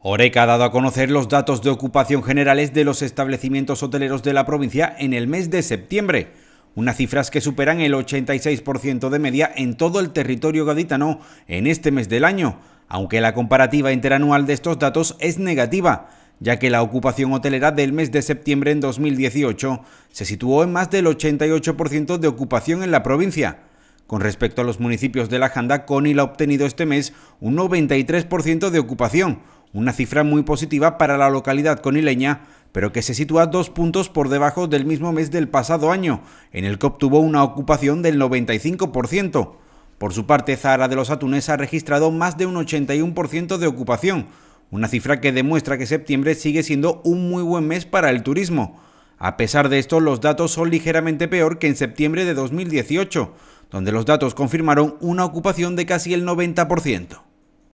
Oreca ha dado a conocer los datos de ocupación generales de los establecimientos hoteleros de la provincia en el mes de septiembre, unas cifras que superan el 86% de media en todo el territorio gaditano en este mes del año, aunque la comparativa interanual de estos datos es negativa, ya que la ocupación hotelera del mes de septiembre en 2018 se situó en más del 88% de ocupación en la provincia. Con respecto a los municipios de la Janda, Conil ha obtenido este mes un 93% de ocupación, una cifra muy positiva para la localidad conileña, pero que se sitúa dos puntos por debajo del mismo mes del pasado año, en el que obtuvo una ocupación del 95%. Por su parte, Zahara de los Atunes ha registrado más de un 81% de ocupación, una cifra que demuestra que septiembre sigue siendo un muy buen mes para el turismo. A pesar de esto, los datos son ligeramente peor que en septiembre de 2018, donde los datos confirmaron una ocupación de casi el 90%.